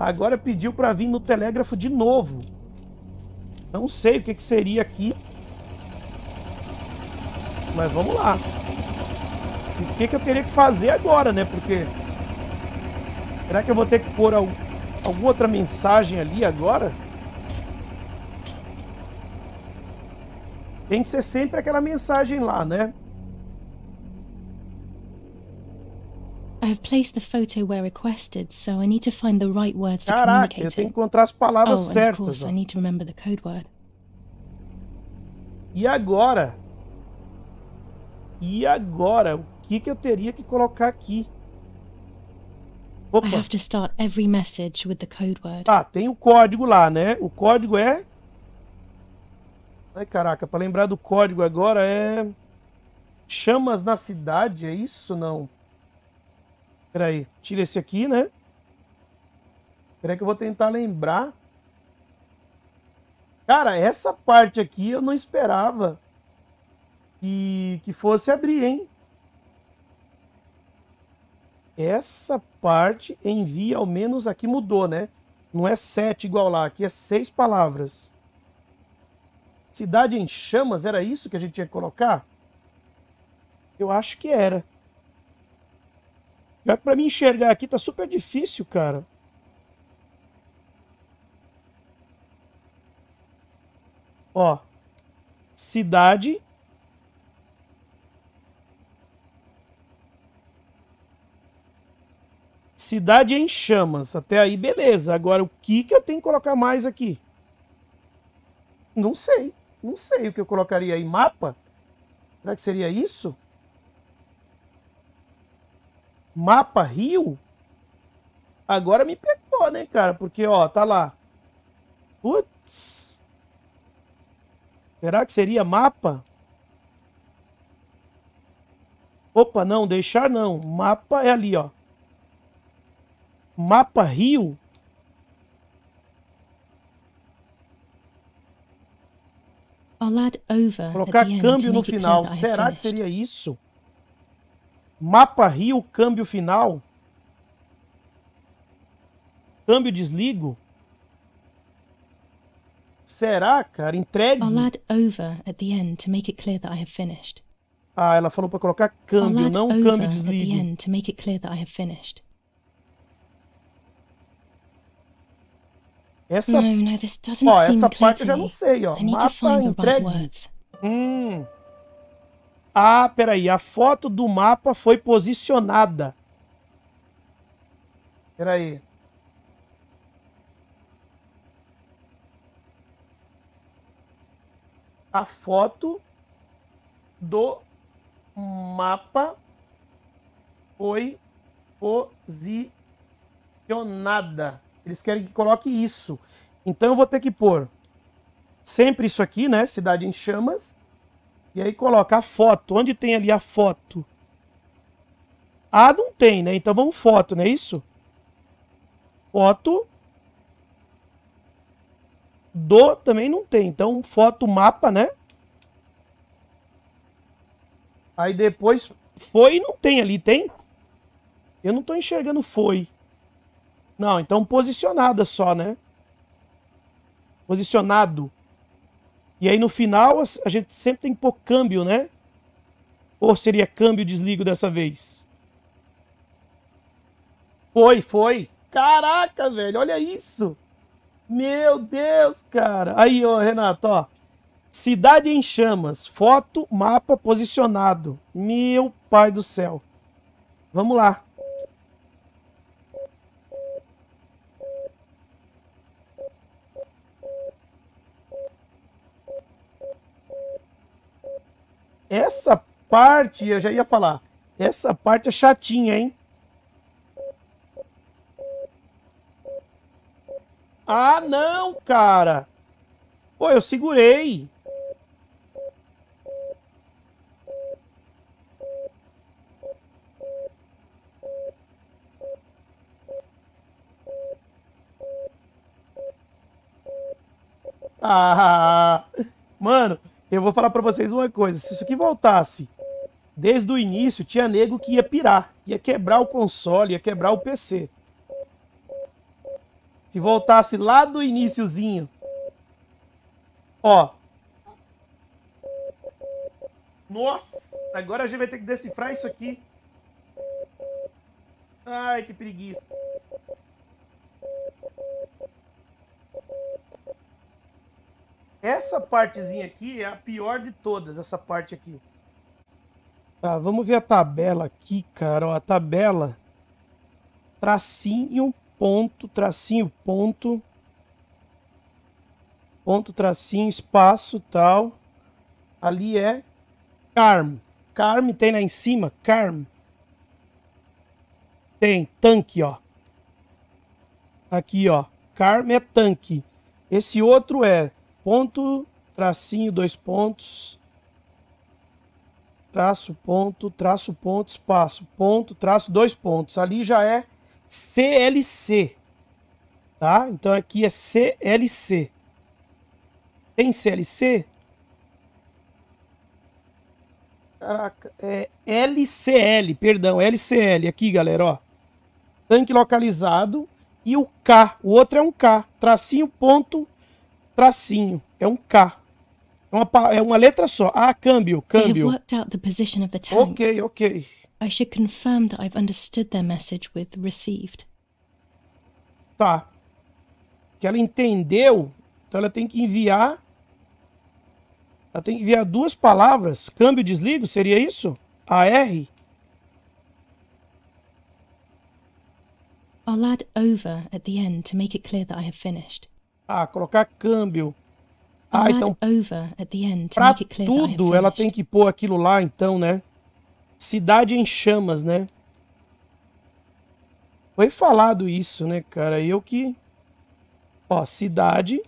Agora pediu para vir no telégrafo de novo. Não sei o que, que seria aqui. Mas vamos lá. O que, que eu teria que fazer agora, né? Porque... Será que eu vou ter que pôr algum, alguma outra mensagem ali agora? Tem que ser sempre aquela mensagem lá, né? I've placed the photo where requested, so I need to find the right words to Caraca, eu tenho que encontrar as palavras oh, certas. Of course, ó. I need to remember the code word. E agora? E agora? O que, que eu teria que colocar aqui? Opa. I have to start every message with the code word. Ah, tem o código lá, né? O código é. Ai, caraca, para lembrar do código agora é. Chamas na cidade, é isso não? Espera aí, tira esse aqui, né? Espera que eu vou tentar lembrar. Cara, essa parte aqui eu não esperava que, que fosse abrir, hein? Essa parte envia, ao menos aqui mudou, né? Não é sete igual lá, aqui é seis palavras. Cidade em chamas, era isso que a gente tinha que colocar? Eu acho que era que é pra mim enxergar aqui tá super difícil, cara. Ó. Cidade. Cidade em chamas. Até aí, beleza. Agora, o que, que eu tenho que colocar mais aqui? Não sei. Não sei o que eu colocaria aí. Mapa? Será que seria isso? mapa Rio, agora me pegou, né, cara? Porque, ó, tá lá. Putz. Será que seria mapa? Opa, não, deixar não. Mapa é ali, ó. Mapa Rio. Colocar câmbio no final. Será que seria isso? Mapa Rio, câmbio final. Câmbio desligo. Será, cara? Entregue. I'll add over at the end to make it clear that I have finished. Ah, ela falou para colocar câmbio, não câmbio desligo. At the end to make it clear that I have finished. Essa, no, no, this doesn't ó, seem essa parte eu já não sei, ó. Mapa, entregue. Right Hum. Ah, peraí, a foto do mapa foi posicionada. Peraí. A foto do mapa foi posicionada. Eles querem que coloque isso. Então eu vou ter que pôr sempre isso aqui, né? Cidade em chamas. E aí coloca a foto. Onde tem ali a foto? Ah, não tem, né? Então vamos foto, não é isso? Foto do também não tem. Então foto mapa, né? Aí depois foi não tem ali, tem? Eu não tô enxergando foi. Não, então posicionada só, né? Posicionado. E aí no final a gente sempre tem que pôr câmbio, né? Ou seria câmbio desligo dessa vez? Foi, foi. Caraca, velho, olha isso. Meu Deus, cara. Aí, ó, Renato, ó. Cidade em chamas, foto, mapa posicionado. Meu pai do céu. Vamos lá. Essa parte, eu já ia falar, essa parte é chatinha, hein? Ah, não, cara! Pô, eu segurei! Ah, mano, eu vou falar para vocês uma coisa, se isso aqui voltasse desde o início, tinha nego que ia pirar, ia quebrar o console, ia quebrar o PC. Se voltasse lá do iníciozinho, ó. Nossa, agora a gente vai ter que decifrar isso aqui. Ai, que preguiça. Essa partezinha aqui é a pior de todas, essa parte aqui. Tá, vamos ver a tabela aqui, cara. Ó, a tabela, tracinho, ponto, tracinho, ponto, ponto, tracinho, espaço, tal. Ali é Carm. Carm tem lá em cima, Carm. Tem tanque, ó. Aqui, ó. Carm é tanque. Esse outro é ponto, tracinho, dois pontos, traço, ponto, traço, ponto, espaço, ponto, traço, dois pontos. Ali já é CLC, tá? Então aqui é CLC. Tem CLC? Caraca, é LCL, perdão, LCL aqui, galera, ó. Tanque localizado e o K, o outro é um K, tracinho, ponto, tracinho, é um K. É uma, é uma letra só. Ah, câmbio, câmbio. Ok, ok. I should confirm that I've understood their message with received. Tá. Que ela entendeu, então ela tem que enviar. Ela tem que enviar duas palavras. Câmbio desligo, seria isso? A R. I'll add over at the end to make it clear that I have finished. Ah, colocar câmbio. Ah, então para tudo ela tem que pôr aquilo lá, então, né? Cidade em chamas, né? Foi falado isso, né, cara? Eu que... Ó, cidade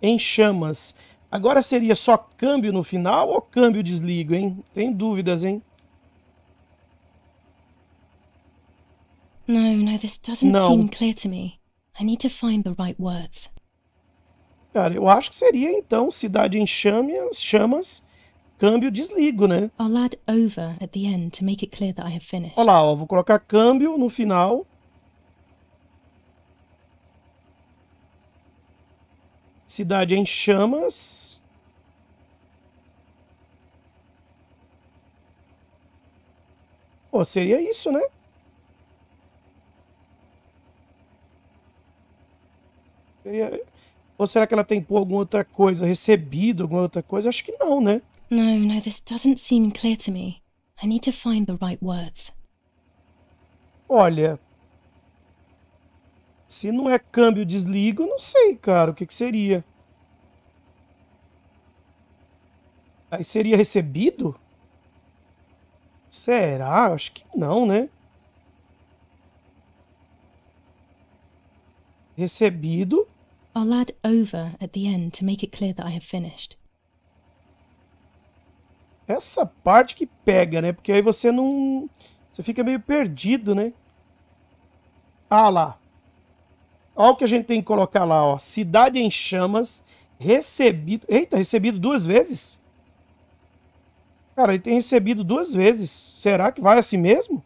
em chamas. Agora seria só câmbio no final ou câmbio desligo, hein? Tem dúvidas, hein? Não, não, this doesn't Não. seem clear to me. I need to find the right words. Cara, eu acho que seria então cidade em chamas, chamas câmbio desligo, né? I'll add over at the end to make it clear that I have finished. Olha lá, ó, vou colocar câmbio no final. Cidade em chamas. Pô, seria isso, né? Ou será que ela tem por alguma outra coisa, recebido alguma outra coisa? Acho que não, né? No, no, this doesn't seem clear to me. I need to find the right words. Olha, se não é câmbio desligo, eu não sei, cara, o que, que seria. Aí seria recebido? Será? Acho que não, né? Recebido. I'll add over at the end to make it clear that I have finished. Essa parte que pega, né? Porque aí você não... Você fica meio perdido, né? Ah lá. Olha o que a gente tem que colocar lá, ó. Cidade em chamas, recebido... Eita, recebido duas vezes? Cara, ele tem recebido duas vezes. Será que vai assim mesmo?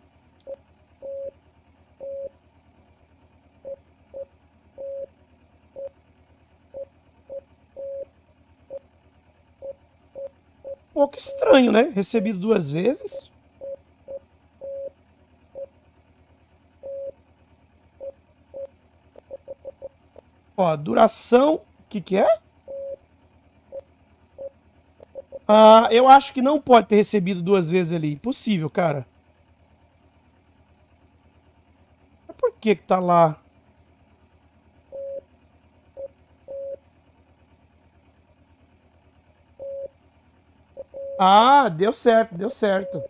pouco estranho, né? Recebido duas vezes. Ó, duração, que que é? Ah, eu acho que não pode ter recebido duas vezes ali. Impossível, cara. Por que que tá lá? Ah, deu certo, deu certo.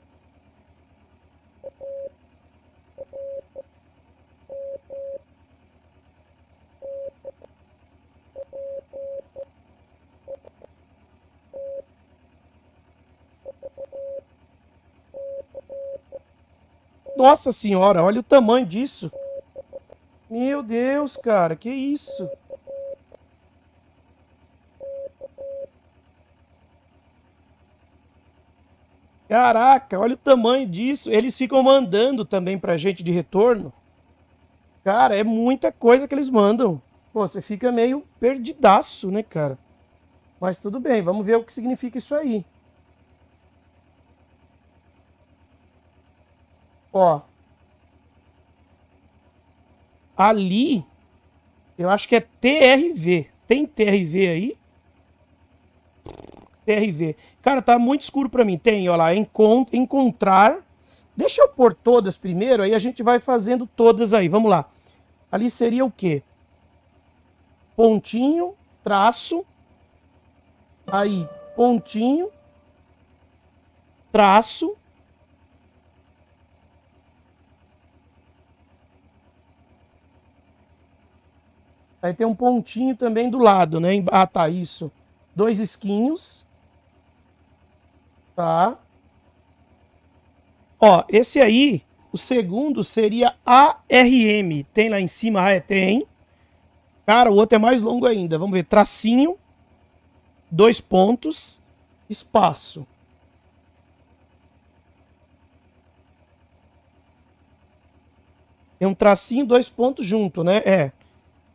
Nossa senhora, olha o tamanho disso. Meu Deus, cara, que isso? Caraca, olha o tamanho disso. Eles ficam mandando também pra gente de retorno. Cara, é muita coisa que eles mandam. Pô, você fica meio perdidaço, né, cara? Mas tudo bem, vamos ver o que significa isso aí. Ó. Ali, eu acho que é TRV. Tem TRV aí? TRV. Cara, tá muito escuro para mim. Tem, ó lá, encont encontrar. Deixa eu pôr todas primeiro, aí a gente vai fazendo todas aí. Vamos lá. Ali seria o quê? Pontinho, traço. Aí, pontinho, traço. Aí tem um pontinho também do lado, né? Ah, tá, isso. Dois esquinhos. Tá. Ó, esse aí, o segundo seria ARM. Tem lá em cima, ah, é, tem. Cara, o outro é mais longo ainda. Vamos ver, tracinho, dois pontos, espaço. Tem um tracinho, dois pontos junto, né? É.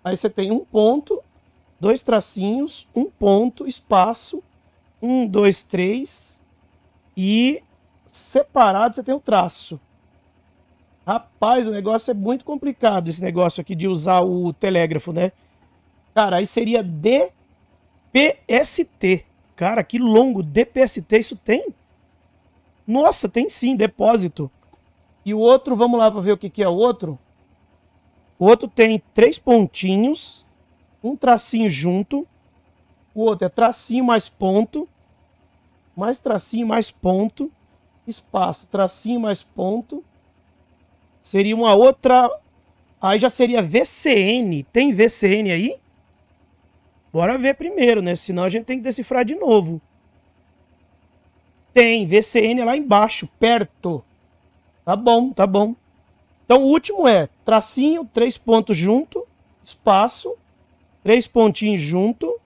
Aí você tem um ponto, dois tracinhos, um ponto, espaço, um, dois, três, e separado você tem o traço. Rapaz, o negócio é muito complicado, esse negócio aqui de usar o telégrafo, né? Cara, aí seria DPST. Cara, que longo. DPST, isso tem? Nossa, tem sim, depósito. E o outro, vamos lá para ver o que, que é o outro. O outro tem três pontinhos, um tracinho junto. O outro é tracinho mais ponto mais tracinho, mais ponto, espaço, tracinho, mais ponto. Seria uma outra. Aí já seria VCN. Tem VCN aí? Bora ver primeiro, né? Senão a gente tem que decifrar de novo. Tem VCN lá embaixo, perto. Tá bom, tá bom. Então o último é tracinho, três pontos junto, espaço, três pontinhos junto.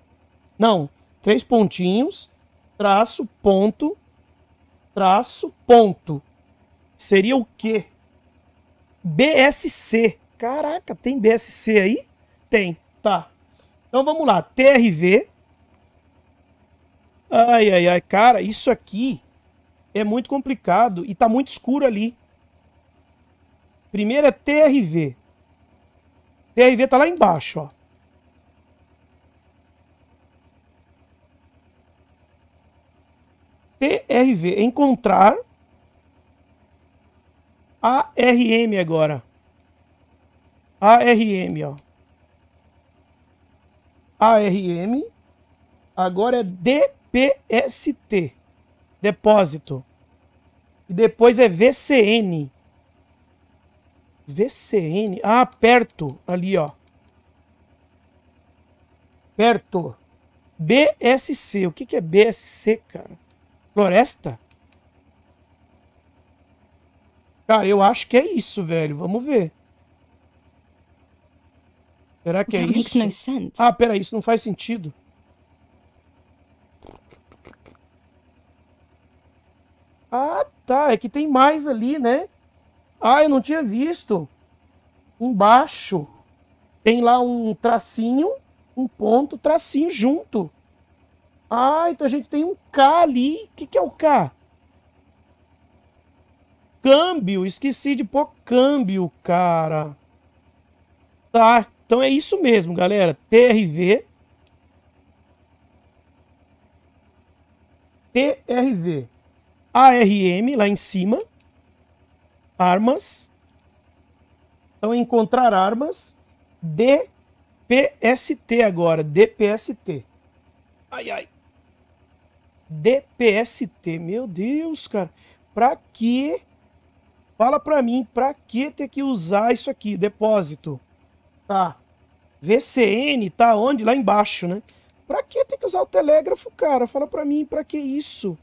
Não, três pontinhos, traço, ponto, traço, ponto. Seria o quê? BSC. Caraca, tem BSC aí? Tem, tá. Então vamos lá, TRV. Ai, ai, ai, cara, isso aqui é muito complicado e tá muito escuro ali. Primeiro é TRV. TRV tá lá embaixo, ó. PRV, é encontrar ARM agora. ARM, ó. ARM. Agora é DPST. Depósito. E depois é VCN. VCN. Ah, perto. Ali, ó. Perto. BSC. O que, que é BSC, cara? Floresta? Cara, eu acho que é isso, velho. Vamos ver. Será que é isso? Ah, peraí, isso não faz sentido. Ah, tá. É que tem mais ali, né? Ah, eu não tinha visto. Embaixo tem lá um tracinho, um ponto, tracinho junto. Ah, então a gente tem um K ali. O que, que é o K? Câmbio. Esqueci de pôr câmbio, cara. Tá. Então é isso mesmo, galera. TRV. TRV. ARM lá em cima. Armas. Então encontrar armas. DPST agora. DPST. Ai, ai. DPST. Meu Deus, cara. Pra que? Fala pra mim, pra que ter que usar isso aqui? Depósito. Tá. VCN tá onde? Lá embaixo, né? Pra que ter que usar o telégrafo, cara? Fala pra mim, pra que isso?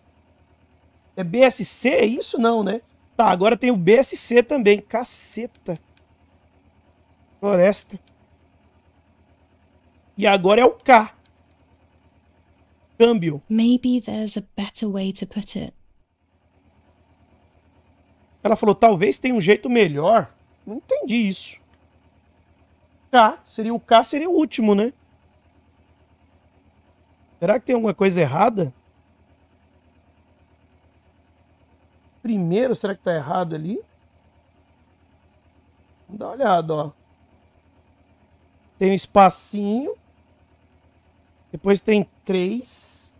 É BSC? É isso não, né? Tá, agora tem o BSC também. Caceta. Floresta. E agora é o K câmbio. Maybe there's a better way to put it. Ela falou, talvez tenha um jeito melhor. Não entendi isso. K, seria o K, seria o último, né? Será que tem alguma coisa errada? Primeiro, será que tá errado ali? Vamos dar uma olhada, ó. Tem um espacinho. Depois tem três.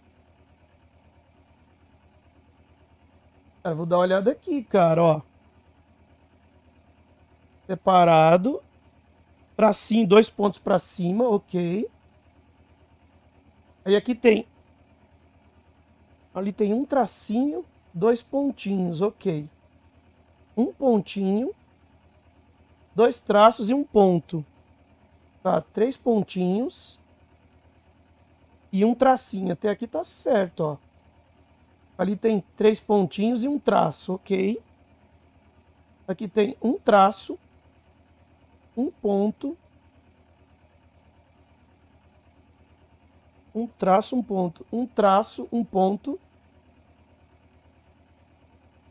Cara, vou dar uma olhada aqui, cara, ó. Separado. Pra cima, dois pontos pra cima, ok. Aí aqui tem... Ali tem um tracinho, dois pontinhos, ok. Um pontinho, dois traços e um ponto. Tá, três pontinhos e um tracinho. Até aqui tá certo, ó. Ali tem três pontinhos e um traço, ok. Aqui tem um traço, um ponto, um traço, um ponto, um traço, um ponto.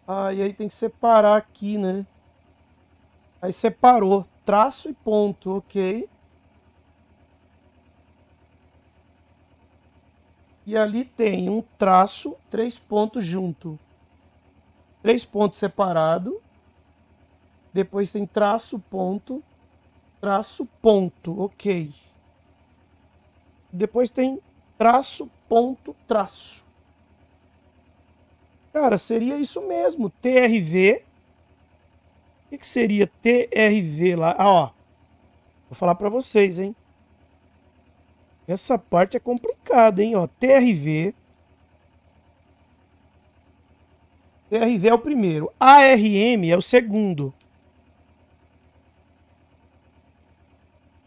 Ah, e aí tem que separar aqui, né? Aí separou traço e ponto, ok. e ali tem um traço, três pontos junto, três pontos separado, depois tem traço, ponto, traço, ponto, ok. Depois tem traço, ponto, traço. Cara, seria isso mesmo, TRV. O que, que seria TRV lá? Ah, ó, vou falar para vocês, hein? Essa parte é complicada, hein? Ó, TRV. TRV é o primeiro. ARM é o segundo.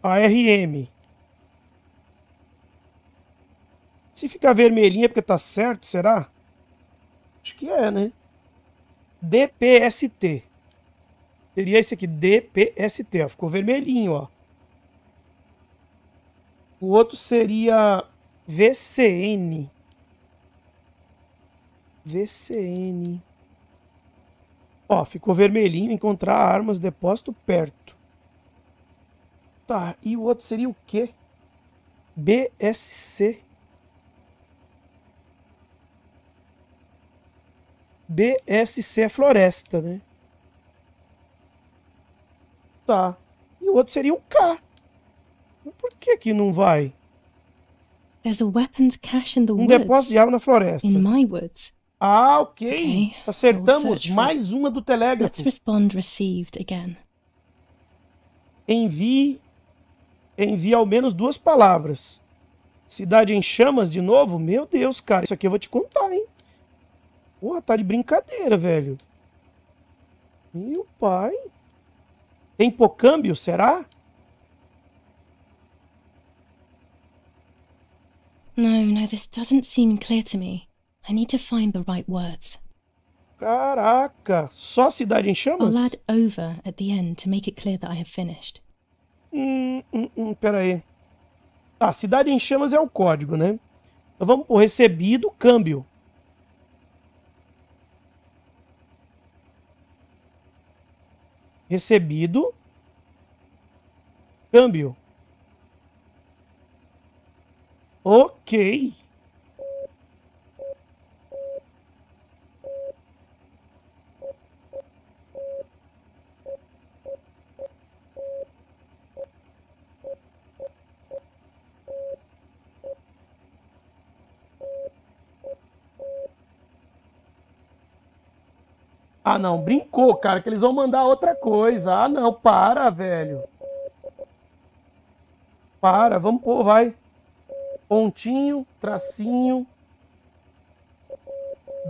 ARM. Se ficar vermelhinha é porque tá certo, será? Acho que é, né? DPST. Seria esse aqui, DPST. Ó. Ficou vermelhinho, ó. O outro seria VCN. VCN. Ó, ficou vermelhinho. Encontrar armas, depósito perto. Tá, e o outro seria o quê? BSC. BSC é floresta, né? Tá. E o outro seria o K. Por que que não vai? There's a weapons cache in the um depósito de arma na floresta. In my woods. Ah, ok. okay. Acertamos mais uma do telégrafo. Let's respond received again. Envie envie ao menos duas palavras. Cidade em chamas de novo? Meu Deus, cara, isso aqui eu vou te contar, hein? Porra, tá de brincadeira, velho. Meu pai. Tem hipocâmbio, será? No, no, this doesn't seem clear to me. I need to find the right words. Caraca, só cidade em chamas? I'll add over at the end to make it clear that I have finished. Hum, hum, hum, peraí. Tá, cidade em chamas é o código, né? Então vamos por recebido, câmbio. Recebido, câmbio. Ok. Ah, não, brincou, cara, que eles vão mandar outra coisa. Ah, não, para, velho. Para, vamos pôr, vai pontinho, tracinho,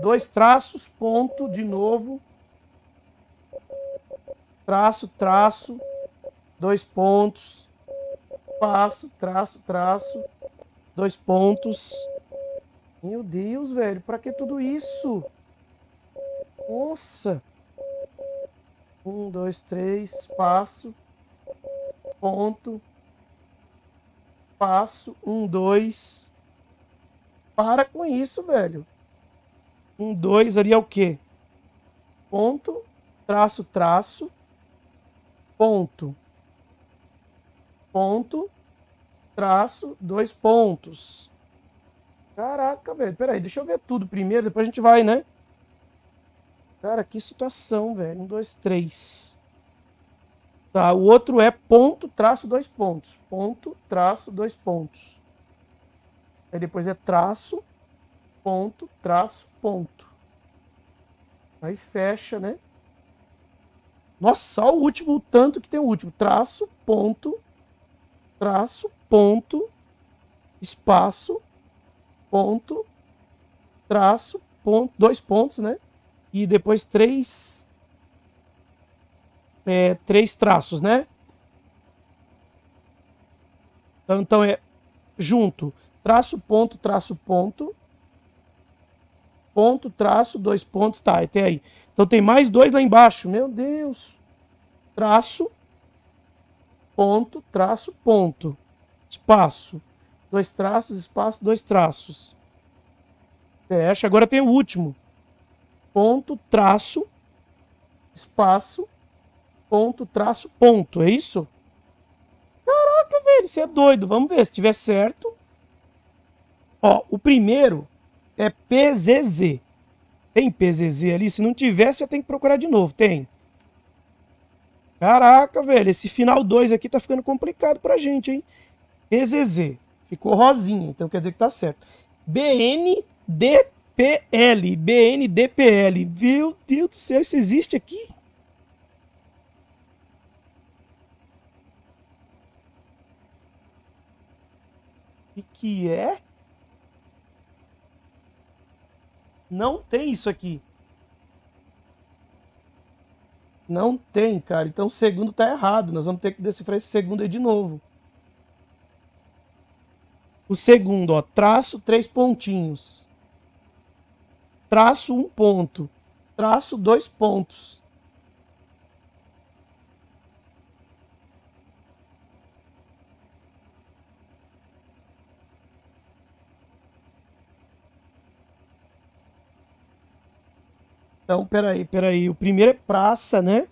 dois traços, ponto, de novo, traço, traço, dois pontos, passo, traço, traço, dois pontos. Meu Deus, velho, para que tudo isso? Nossa! Um, dois, três, espaço ponto, Passo, um, dois. Para com isso, velho. Um, dois ali é o quê? Ponto, traço, traço. Ponto. Ponto, traço, dois pontos. Caraca, velho. Peraí, deixa eu ver tudo primeiro, depois a gente vai, né? Cara, que situação, velho. Um, dois, três. Tá? O outro é ponto, traço, dois pontos. Ponto, traço, dois pontos. Aí depois é traço, ponto, traço, ponto. Aí fecha, né? Nossa, só o último, o tanto que tem o último. Traço, ponto, traço, ponto, espaço, ponto, traço, ponto, dois pontos, né? E depois três é, três traços, né? Então, então é junto, traço, ponto, traço, ponto, ponto, traço, dois pontos, tá, até aí. Então tem mais dois lá embaixo, meu Deus. Traço, ponto, traço, ponto, espaço, dois traços, espaço, dois traços. Fecha, é, agora tem o último. Ponto, traço, espaço, ponto, traço, ponto. É isso? Caraca, velho, você é doido. Vamos ver se tiver certo. Ó, o primeiro é PZZ. Tem PZZ ali? Se não tivesse, eu tenho que procurar de novo. Tem. Caraca, velho, esse final 2 aqui tá ficando complicado pra gente, hein? PZZ. Ficou rosinha, então quer dizer que tá certo. BNDPL. BNDPL. Meu Deus do céu, isso existe aqui? que é? Não tem isso aqui. Não tem, cara. Então o segundo tá errado. Nós vamos ter que decifrar esse segundo aí de novo. O segundo, ó, traço três pontinhos. Traço um ponto. Traço dois pontos. Então, peraí, peraí. O primeiro é praça, né?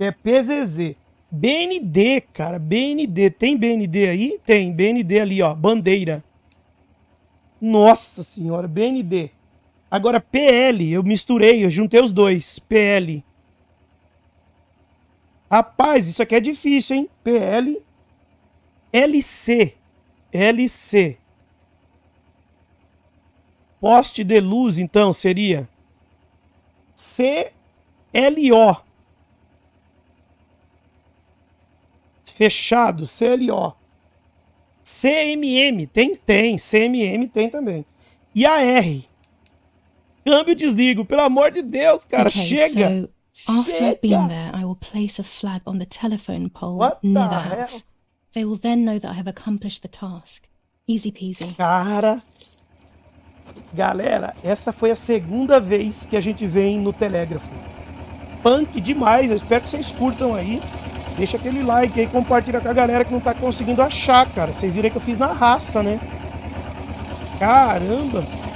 É PZZ. BND, cara. BND. Tem BND aí? Tem. BND ali, ó. Bandeira. Nossa senhora. BND. Agora, PL. Eu misturei. Eu juntei os dois. PL. Rapaz, isso aqui é difícil, hein? PL. LC. LC. Poste de luz, então, seria... CLO. Fechado, CLO. CMM, tem? Tem, CMM tem também. E a R. Câmbio desligo, pelo amor de Deus, cara, okay, chega. So... After I've been there, I will place a flag on the telephone pole What near the, the house. Hell? They will then know that I have accomplished the task. Easy peasy. Cara, Galera, essa foi a segunda vez que a gente vem no Telégrafo. Punk demais, eu espero que vocês curtam aí. Deixa aquele like aí, compartilha com a galera que não tá conseguindo achar, cara. Vocês viram que eu fiz na raça, né? Caramba!